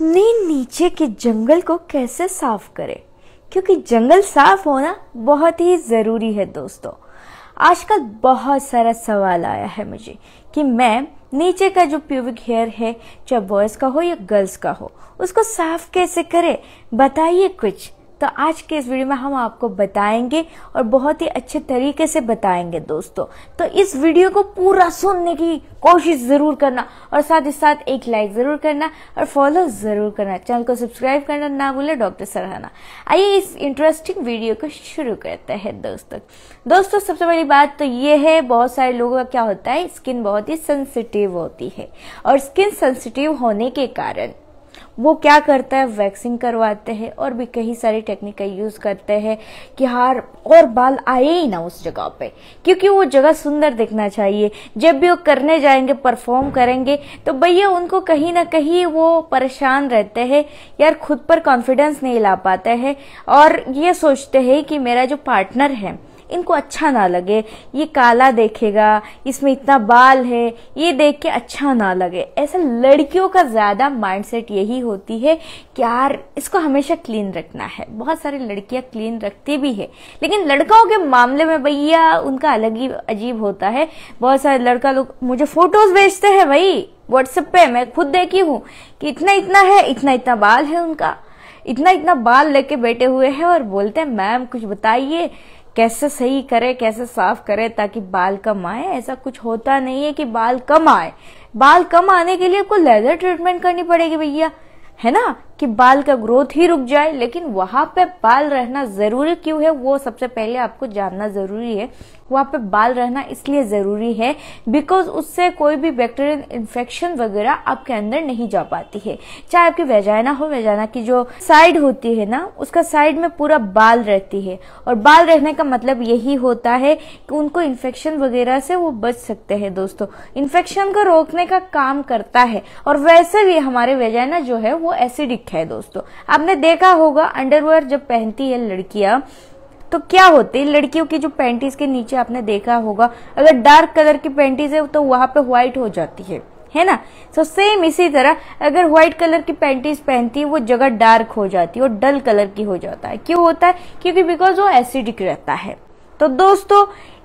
अपने नीचे के जंगल को कैसे साफ करें क्योंकि जंगल साफ होना बहुत ही ज़रूरी है दोस्तों आजकल बहुत सारा सवाल आया है मुझे कि मैं नीचे का जो प्यूबिक हेयर है चाहे बॉयज़ का हो या गर्ल्स का हो उसको साफ कैसे करें बताइए कुछ तो आज के इस वीडियो में हम आपको बताएंगे और बहुत ही अच्छे तरीके से बताएंगे दोस्तों तो इस वीडियो को पूरा सुनने की कोशिश ज़रूर करना और साथ ही साथ एक लाइक ज़रूर करना और फॉलो ज़रूर करना चैनल को सब्सक्राइब करना ना भूले डॉक्टर सरहाना आइए इस इंटरेस्टिंग वीडियो को शुरू करते हैं दोस्तों दोस्तों सबसे बड़ी बात तो ये है बहुत सारे लोगों का क्या होता है स्किन बहुत ही सेंसिटिव होती है और स्किन सेंसिटिव होने के कारण वो क्या करता है वैक्सिंग करवाते हैं और भी कई सारी टेक्निक यूज करते हैं कि हार और बाल आए ही ना उस जगह पे क्योंकि वो जगह सुंदर दिखना चाहिए जब भी वो करने जाएंगे परफॉर्म करेंगे तो भैया उनको कहीं ना कहीं वो परेशान रहते हैं यार खुद पर कॉन्फिडेंस नहीं ला पाते हैं और ये सोचते हैं कि मेरा जो पार्टनर है इनको अच्छा ना लगे ये काला देखेगा इसमें इतना बाल है ये देख के अच्छा ना लगे ऐसा लड़कियों का ज़्यादा माइंडसेट यही होती है कि यार इसको हमेशा क्लीन रखना है बहुत सारी लड़कियां क्लीन रखती भी है लेकिन लड़काओं के मामले में भैया उनका अलग ही अजीब होता है बहुत सारे लड़का लोग मुझे फोटोज भेजते हैं भाई व्हाट्सएप पे मैं खुद देखी हूँ कि इतना इतना है इतना इतना बाल है उनका इतना इतना बाल लेके बैठे हुए हैं और बोलते हैं मैम कुछ बताइए कैसे सही करे कैसे साफ करे ताकि बाल कम आए ऐसा कुछ होता नहीं है कि बाल कम आए बाल कम आने के लिए आपको लेजर ट्रीटमेंट करनी पड़ेगी भैया है ना कि बाल का ग्रोथ ही रुक जाए लेकिन वहां पे बाल रहना जरूरी क्यों है वो सबसे पहले आपको जानना जरूरी है वहां पे बाल रहना इसलिए ज़रूरी है बिकॉज उससे कोई भी बैक्टीरियल इन्फेक्शन वगैरह आपके अंदर नहीं जा पाती है चाहे आपकी वेजाइना हो वेजाइना की जो साइड होती है ना उसका साइड में पूरा बाल रहती है और बाल रहने का मतलब यही होता है कि उनको इन्फेक्शन वगैरह से वो बच सकते हैं दोस्तों इन्फेक्शन को रोकने का काम करता है और वैसे भी हमारे वेजाइना जो है वो एसिडिक है दोस्तों आपने देखा होगा अंडरवेयर जब पहनती है लड़कियां तो क्या होते हैं लड़कियों की जो पैंटीज के नीचे आपने देखा होगा अगर डार्क कलर की पैंटीज है तो वहां पे व्हाइट हो जाती है है ना सो so, सेम इसी तरह अगर व्हाइट कलर की पैंटीज पहनती है वो जगह डार्क हो जाती है और डल कलर की हो जाता है क्यों होता है क्योंकि बिकॉज वो एसिडिक रहता है तो दोस्तों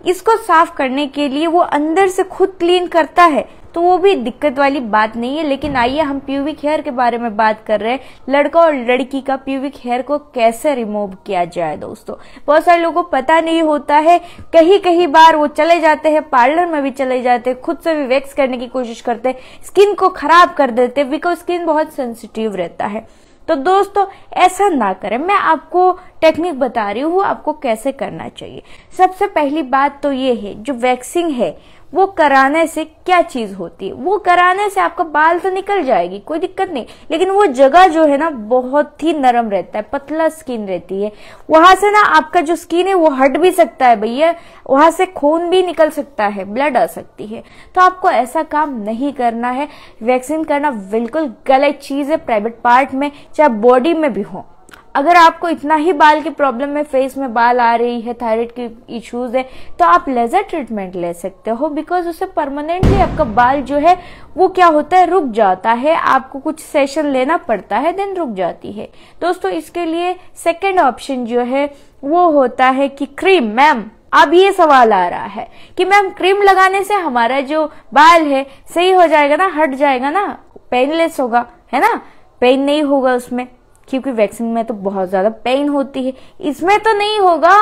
इसको साफ करने के लिए वो अंदर से खुद क्लीन करता है तो वो भी दिक्कत वाली बात नहीं है लेकिन आइए हम प्यूबिक हेयर के बारे में बात कर रहे हैं लड़का और लड़की का प्यूबिक हेयर को कैसे रिमूव किया जाए दोस्तों बहुत सारे लोगों को पता नहीं होता है कहीं कहीं बार वो चले जाते हैं पार्लर में भी चले जाते हैं खुद से भी वैक्स करने की कोशिश करते हैं स्किन को खराब कर देते हैं बिकॉज स्किन बहुत सेंसिटिव रहता है तो दोस्तों ऐसा ना करें मैं आपको टेक्निक बता रही हूँ आपको कैसे करना चाहिए सबसे पहली बात तो ये है जो वैक्सिंग है वो कराने से क्या चीज होती है वो कराने से आपका बाल तो निकल जाएगी कोई दिक्कत नहीं लेकिन वो जगह जो है ना बहुत ही नरम रहता है पतला स्किन रहती है वहां से ना आपका जो स्किन है वो हट भी सकता है भैया वहां से खून भी निकल सकता है ब्लड आ सकती है तो आपको ऐसा काम नहीं करना है वैक्सीन करना बिल्कुल गलत चीज है प्राइवेट पार्ट में चाहे बॉडी में भी हो अगर आपको इतना ही बाल की प्रॉब्लम है फेस में बाल आ रही है थायराइड के इश्यूज है तो आप लेजर ट्रीटमेंट ले सकते हो बिकॉज उससे परमानेंटली आपका बाल जो है वो क्या होता है रुक जाता है आपको कुछ सेशन लेना पड़ता है देन रुक जाती है दोस्तों इसके लिए सेकेंड ऑप्शन जो है वो होता है कि क्रीम मैम अब ये सवाल आ रहा है कि मैम क्रीम लगाने से हमारा जो बाल है सही हो जाएगा ना हट जाएगा ना पेनलेस होगा है ना पेन नहीं होगा उसमें क्योंकि वैक्सीन में तो बहुत ज़्यादा पेन होती है इसमें तो नहीं होगा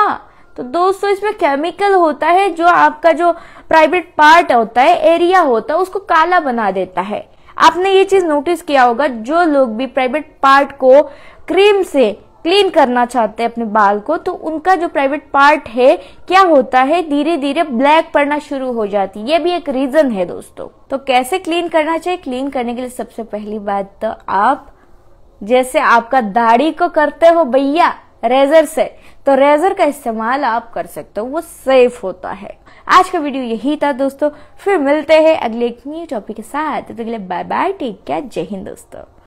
तो दोस्तों इसमें केमिकल होता है जो आपका जो प्राइवेट पार्ट होता है एरिया होता है उसको काला बना देता है आपने ये चीज नोटिस किया होगा जो लोग भी प्राइवेट पार्ट को क्रीम से क्लीन करना चाहते हैं अपने बाल को तो उनका जो प्राइवेट पार्ट है क्या होता है धीरे धीरे ब्लैक पड़ना शुरू हो जाती है ये भी एक रीजन है दोस्तों तो कैसे क्लीन करना चाहिए क्लीन करने के लिए सबसे पहली बात तो आप जैसे आपका दाढ़ी को करते हो भैया रेजर से तो रेजर का इस्तेमाल आप कर सकते हो वो सेफ होता है आज का वीडियो यही था दोस्तों फिर मिलते हैं अगले एक न्यू टॉपिक के साथ तो अगले बाय बाय टेक केयर जय हिंद दोस्तों